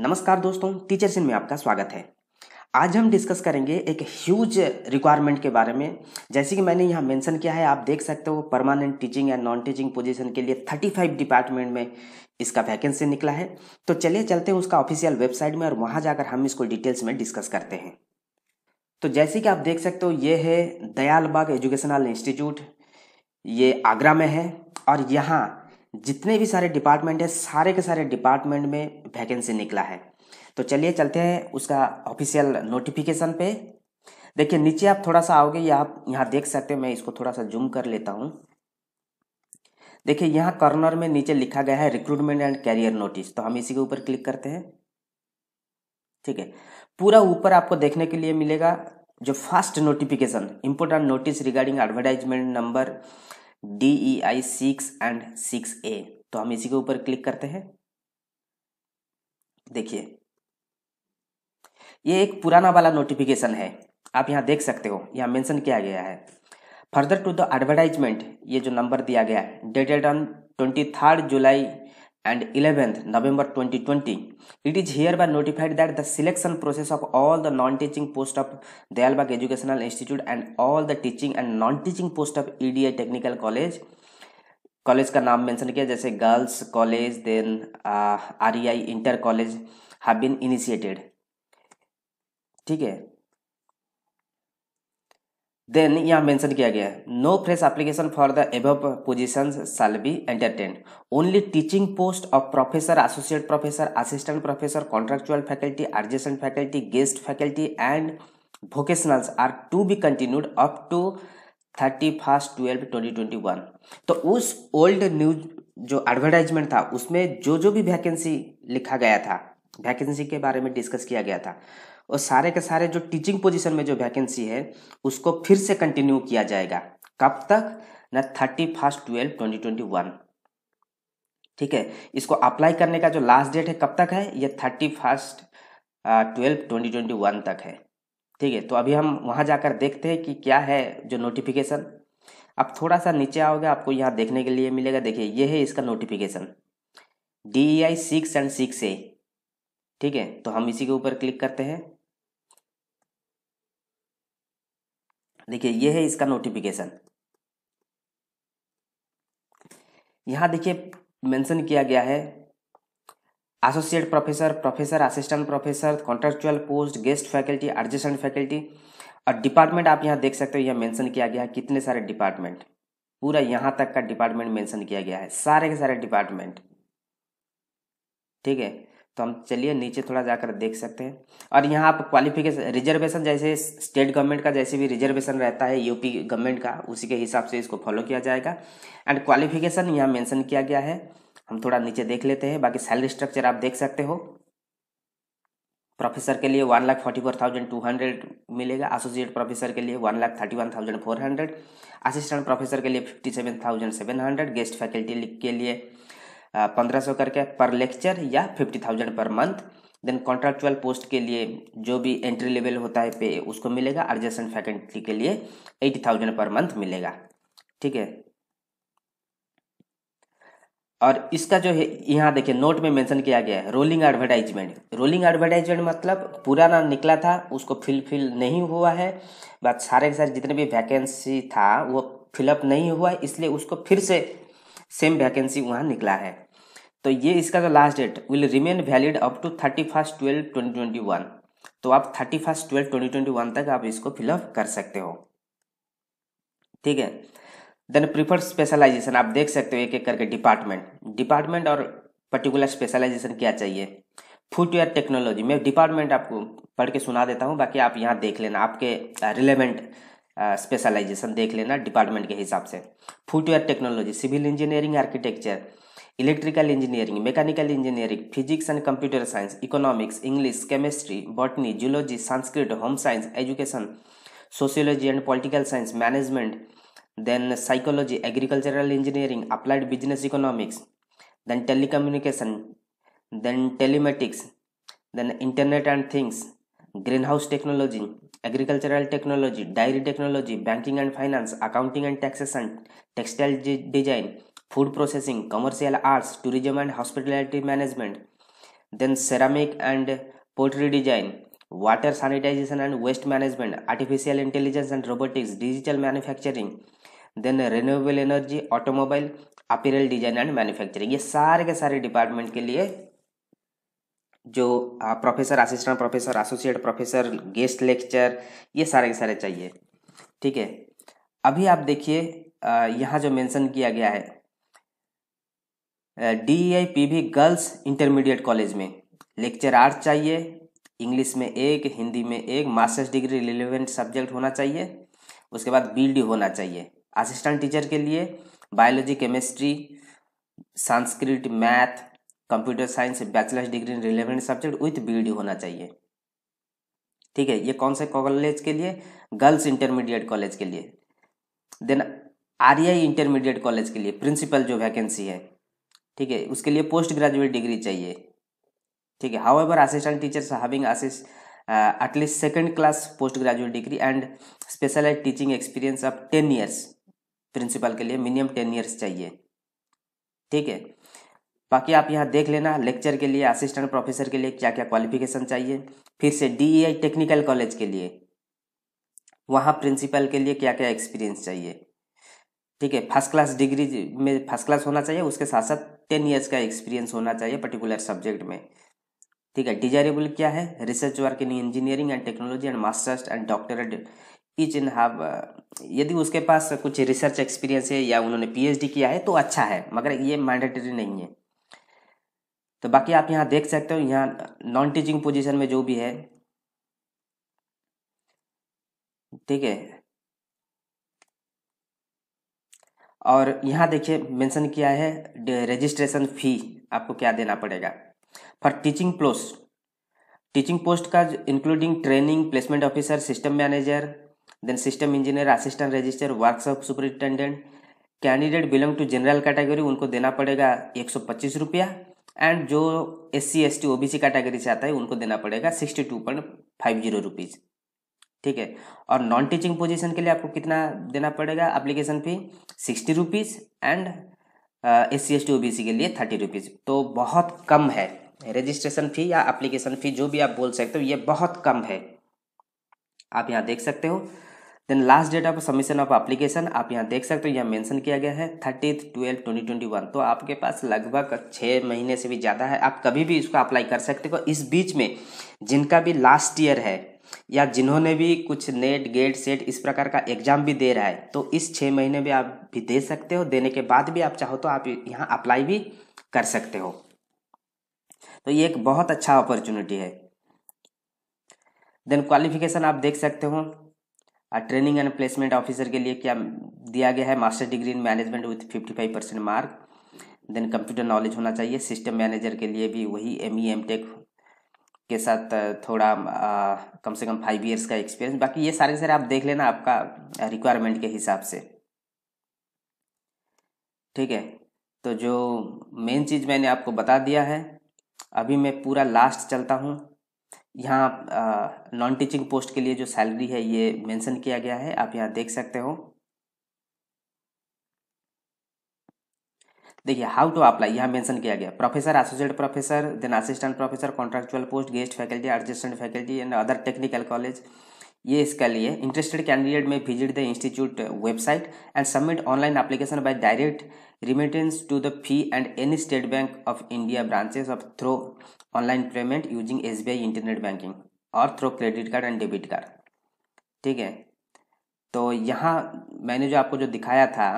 नमस्कार दोस्तों टीचर सिंह में आपका स्वागत है आज हम डिस्कस करेंगे एक ह्यूज रिक्वायरमेंट के बारे में जैसे कि मैंने यहाँ मेंशन किया है आप देख सकते हो परमानेंट टीचिंग या नॉन टीचिंग पोजीशन के लिए 35 डिपार्टमेंट में इसका वैकेंसी निकला है तो चलिए चलते हैं उसका ऑफिशियल वेबसाइट में और वहाँ जाकर हम इसको डिटेल्स में डिस्कस करते हैं तो जैसे कि आप देख सकते हो ये है दयालबाग एजुकेशनल इंस्टीट्यूट ये आगरा में है और यहाँ जितने भी सारे डिपार्टमेंट है सारे के सारे डिपार्टमेंट में वैकेंसी निकला है तो चलिए चलते हैं उसका ऑफिशियल नोटिफिकेशन पे देखिए नीचे आप थोड़ा सा आओगे या आप यहाँ देख सकते हैं मैं इसको थोड़ा सा जूम कर लेता हूँ देखिए यहाँ कॉर्नर में नीचे लिखा गया है रिक्रूटमेंट एंड कैरियर नोटिस तो हम इसी के ऊपर क्लिक करते हैं ठीक है पूरा ऊपर आपको देखने के लिए मिलेगा जो first notification important notice regarding advertisement number D E I six and six A तो हम इसी के ऊपर क्लिक करते हैं देखिए ये एक पुराना वाला नोटिफिकेशन है आप यहाँ देख सकते हो यहाँ मेंशन किया गया है फर्दर टू द एडवर्टाइजमेंट ये जो नंबर दिया गया है dated on twenty third July and 11th November 2020. It is hereby notified that the selection process of all the non-teaching post of Dayalbagh Educational Institute and all the teaching and non-teaching post of EDA Technical College college का नाम mention किया जैसे girls college then R uh, REI inter college have been initiated. ठीक है then यहाँ mention किया गया है no fresh application for the above position shall be entertain only teaching post of professor associate professor assistant professor contractual faculty adjacent faculty guest faculty and vocationals are to be continued up to thirty first twelve twenty twenty one तो उस old news जो advertisement था उसमें जो जो भी vacancy लिखा गया था वैकेंसी के बारे में डिस्कस किया गया था और सारे के सारे जो टीचिंग पोजीशन में जो वैकेंसी है उसको फिर से कंटिन्यू किया जाएगा कब तक न thirty first twelve twenty twenty one ठीक है इसको अप्लाई करने का जो लास्ट डेट है कब तक है ये thirty first twelve twenty twenty one तक है ठीक है तो अभी हम वहाँ जाकर देखते हैं कि क्या है जो नोटिफिकेशन अब थोड़ा सा नीचे आओगे आपको यहाँ देखने के लिए मिलेगा देखिए ये है इसका notification D I six and six A ठीक है तो हम इसी के ऊपर क्लिक करते हैं देखिए ये है इसका नोटिफिकेशन यहाँ देखिए मेंशन किया गया है associate professor professor assistant professor contractual post guest faculty adjunct faculty और डिपार्टमेंट आप यहाँ देख सकते हो यह मेंशन किया गया है कितने सारे डिपार्टमेंट पूरा यहाँ तक का डिपार्टमेंट मेंशन किया गया है सारे के सारे डिपार्टमेंट ठीक है तो हम चलिए नीचे थोड़ा जाकर देख सकते हैं और यहाँ आप क्वालिफिकेशन रिजर्वेशन जैसे स्टेट गवर्नमेंट का जैसे भी रिजर्वेशन रहता है यूपी गवर्नमेंट का उसी के हिसाब से इसको फॉलो किया जाएगा एंड क्वालिफिकेशन यहाँ मेंशन किया गया है हम थोड़ा नीचे देख लेते हैं बाकी सैलरी स्ट्रक्चर आप देख सकते हो प्रोफेसर के लिए one lakh forty four thousand two hundred मिलेगा एसोसिएट प्रोफेसर के लिए one lakh thirty one thousand four hundred assistant professor के लिए fifty seven thousand seven hundred guest faculty के लिए पंद्रह सौ करके पर लेक्चर या fifty thousand per month then contractual post के लिए जो भी एंट्री लेवल होता है पे उसको मिलेगा अर्जेसेंट फैकल्टी के लिए एटी थाउजेंड पर मंथ मिलेगा ठीक है और इसका जो है यहाँ देखिए नोट में मेंशन किया गया है रोलिंग एडवर्टाइजमेंट रोलिंग एडवर्टाइजमेंट मतलब पुराना निकला था उसको फिलफिल नहीं हुआ है बात सारे के सारे जितने भी वैकेंसी था वो फिलअप नहीं हुआ है इसलिए उसको फिर से सेम वैकेंसी वहाँ निकला है तो ये इसका जो last date will remain valid up to thirty first twelve twenty twenty one तो आप thirty first twelve twenty twenty one तक आप इसको फिलअप कर सकते हो ठीक है देन प्रीफर्ड स्पेशलाइजेशन आप देख सकते हो एक एक करके डिपार्टमेंट डिपार्टमेंट और पर्टिकुलर स्पेशलाइजेशन क्या चाहिए फुटवेयर टेक्नोलॉजी मैं डिपार्टमेंट आपको पढ़ के सुना देता हूँ बाकी आप यहाँ देख लेना आपके रिलेवेंट स्पेशलाइजेशन देख लेना डिपार्टमेंट के हिसाब से footwear technology civil engineering architecture electrical engineering mechanical engineering physics and computer science economics English chemistry botany zoology Sanskrit home science education sociology and political science management then psychology agricultural engineering applied business economics then telecommunication then telematics then internet and things green house technology agricultural technology, dairy technology, banking and finance, accounting and taxation, textile design, food processing, commercial arts, tourism and hospitality management, then ceramic and pottery design, water sanitation and waste management, artificial intelligence and robotics, digital manufacturing, then renewable energy automobile apparel design and manufacturing ये सारे के सारे department के लिए जो professor assistant professor associate professor guest lecture ये सारे के सारे चाहिए ठीक है अभी आप देखिए यहाँ जो मेंशन किया गया है डी आई पी भी गर्ल्स इंटरमीडिएट कॉलेज में लेक्चर आर्ट चाहिए इंग्लिश में एक हिंदी में एक मास्टर्स डिग्री रिलेवेंट सब्जेक्ट होना चाहिए उसके बाद बी होना चाहिए असिस्टेंट टीचर के लिए biology chemistry Sanskrit math computer science bachelors degree in relevant subject with B e होना चाहिए ठीक है ये कौन से कॉलेज के लिए गर्ल्स इंटरमीडिएट कॉलेज के लिए देन आर इंटरमीडिएट कॉलेज के लिए प्रिंसिपल जो वैकेंसी है ठीक है उसके लिए पोस्ट ग्रेजुएट डिग्री चाहिए ठीक है however assistant teachers having at least second class post graduate degree and specialise teaching experience of ten years principal के लिए मिनिमम टेन ईयर्स चाहिए ठीक है बाकी आप यहाँ देख लेना लेक्चर के लिए असिस्टेंट प्रोफेसर के लिए क्या क्या क्वालिफिकेशन चाहिए फिर से डी टेक्निकल कॉलेज के लिए वहाँ प्रिंसिपल के लिए क्या क्या एक्सपीरियंस चाहिए ठीक है फर्स्ट क्लास डिग्री में फर्स्ट क्लास होना चाहिए उसके साथ साथ टेन ईयर्स का एक्सपीरियंस होना चाहिए पर्टिकुलर सब्जेक्ट में ठीक है डिजायरेबल क्या है research work in engineering and technology and masters and doctorate each in हाव यदि उसके पास कुछ रिसर्च एक्सपीरियंस है या उन्होंने पीएचडी किया है तो अच्छा है मगर ये मैंडेटरी नहीं है तो बाकी आप यहाँ देख सकते हो यहाँ नॉन टीचिंग पोजीशन में जो भी है ठीक है और यहाँ देखिए मेंशन किया है रजिस्ट्रेशन फी आपको क्या देना पड़ेगा for teaching post teaching post का including training placement officer system manager then system engineer assistant register workshop superintendent candidate belong to general category उनको देना पड़ेगा एक सौ पच्चीस रुपया एंड जो S C S T O B C category से आता है उनको देना पड़ेगा sixty two point five zero rupees ठीक है और नॉन टीचिंग पोजीशन के लिए आपको कितना देना पड़ेगा application fee sixty rupees and S C S T O B C के लिए थर्टी रुपीज़ तो बहुत कम है रजिस्ट्रेशन फ़ी या एप्लीकेशन फ़ी जो भी आप बोल सकते हो ये बहुत कम है आप यहाँ देख सकते हो then last date of submission of application आप यहाँ देख सकते हो यहाँ मेंशन किया गया है thirty twelve twenty twenty one तो आपके पास लगभग छः महीने से भी ज़्यादा है आप कभी भी इसको अप्लाई कर सकते हो इस बीच में जिनका भी लास्ट ईयर है या जिन्होंने भी कुछ नेट गेट सेट इस प्रकार का एग्जाम भी दे रहा है तो इस छः महीने में आप भी दे सकते हो देने के बाद भी आप चाहो तो आप यहाँ अप्लाई भी कर सकते हो तो ये एक बहुत अच्छा अपॉर्चुनिटी है देन क्वालिफिकेशन आप देख सकते हो ट्रेनिंग एंड प्लेसमेंट ऑफिसर के लिए क्या दिया गया है master degree in management with fifty five percent mark then computer knowledge होना चाहिए सिस्टम मैनेजर के लिए भी वही एम ई एम टेक के साथ थोड़ा आ, कम से कम फाइव ईयर्स का एक्सपीरियंस बाकी ये सारे सारे आप देख लेना आपका रिक्वायरमेंट के हिसाब से ठीक है तो जो मेन चीज़ मैंने आपको बता दिया है अभी मैं पूरा लास्ट चलता हूँ यहाँ नॉन टीचिंग पोस्ट के लिए जो सैलरी है ये मेंशन किया गया है आप यहाँ देख सकते हो देखिए हाउ टू अप्लाई यहाँ मेंशन किया गया professor associate professor then assistant professor contractual post guest faculty adjunct faculty and other technical college ये इसका लिए interested candidate may visit the institute website and submit online application by direct remittance to the fee and any State Bank of India branches of through online payment using as internet banking or through credit card and debit card ठीक है तो यहाँ मैंने जो आपको जो दिखाया था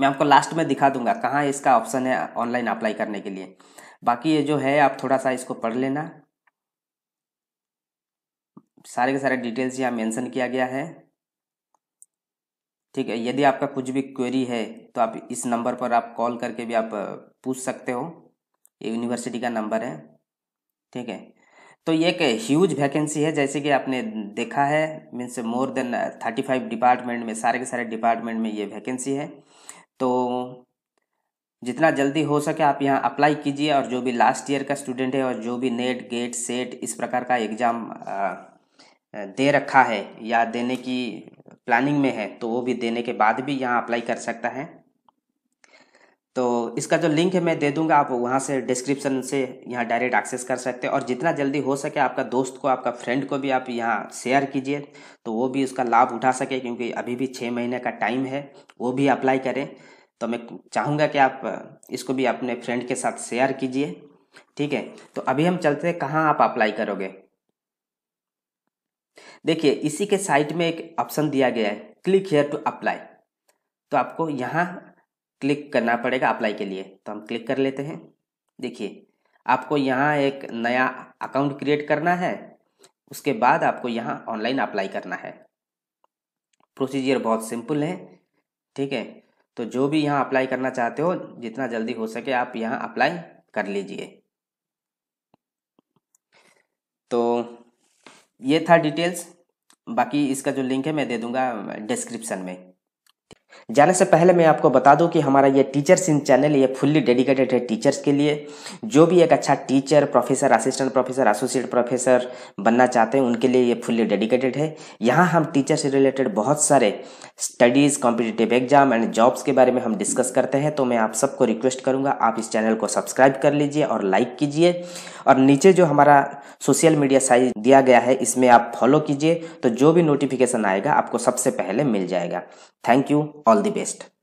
मैं आपको लास्ट में दिखा दूंगा कहाँ इसका ऑप्शन है ऑनलाइन अप्लाई करने के लिए बाकी ये जो है आप थोड़ा सा इसको पढ़ लेना सारे के सारे डिटेल्स यहाँ मेंशन किया गया है ठीक है यदि आपका कुछ भी क्वेरी है तो आप इस नंबर पर आप कॉल करके भी आप पूछ सकते हो ये यूनिवर्सिटी का नंबर है ठीक है तो ये एक ह्यूज वैकेंसी है जैसे कि आपने देखा है means more than thirty five department में सारे के सारे डिपार्टमेंट में ये वैकेंसी है तो जितना जल्दी हो सके आप यहाँ अप्लाई कीजिए और जो भी लास्ट ईयर का स्टूडेंट है और जो भी नेट गेट सेट इस प्रकार का एग्ज़ाम दे रखा है या देने की प्लानिंग में है तो वो भी देने के बाद भी यहाँ अप्लाई कर सकता है तो इसका जो लिंक है मैं दे दूंगा आप वहाँ से डिस्क्रिप्शन से यहाँ डायरेक्ट एक्सेस कर सकते हैं और जितना जल्दी हो सके आपका दोस्त को आपका फ्रेंड को भी आप यहाँ शेयर कीजिए तो वो भी उसका लाभ उठा सके क्योंकि अभी भी छः महीने का टाइम है वो भी अप्लाई करें तो मैं चाहूँगा कि आप इसको भी अपने फ्रेंड के साथ शेयर कीजिए ठीक है तो अभी हम चलते हैं कहाँ आप अप्लाई करोगे देखिए इसी के साइड में एक ऑप्शन दिया गया है क्लिक हेयर टू अप्लाई तो आपको यहाँ क्लिक करना पड़ेगा अप्लाई के लिए तो हम क्लिक कर लेते हैं देखिए आपको यहाँ एक नया अकाउंट क्रिएट करना है उसके बाद आपको यहाँ ऑनलाइन अप्लाई करना है प्रोसीजर बहुत सिंपल है ठीक है तो जो भी यहाँ अप्लाई करना चाहते हो जितना जल्दी हो सके आप यहाँ अप्लाई कर लीजिए तो ये था डिटेल्स बाकी इसका जो लिंक है मैं दे दूंगा डिस्क्रिप्शन में जाने से पहले मैं आपको बता दूं कि हमारा ये टीचर्स इन चैनल ये फुल्ली डेडिकेटेड है टीचर्स के लिए जो भी एक अच्छा teacher professor assistant professor associate professor बनना चाहते हैं उनके लिए ये फुल्ली डेडिकेटेड है यहाँ हम टीचर से रिलेटेड बहुत सारे studies competitive exam and jobs के बारे में हम डिस्कस करते हैं तो मैं आप सबको रिक्वेस्ट करूँगा आप इस चैनल को सब्सक्राइब कर लीजिए और लाइक कीजिए और नीचे जो हमारा सोशल मीडिया साइज दिया गया है इसमें आप फॉलो कीजिए तो जो भी नोटिफिकेशन आएगा आपको सबसे पहले मिल जाएगा थैंक यू और all the best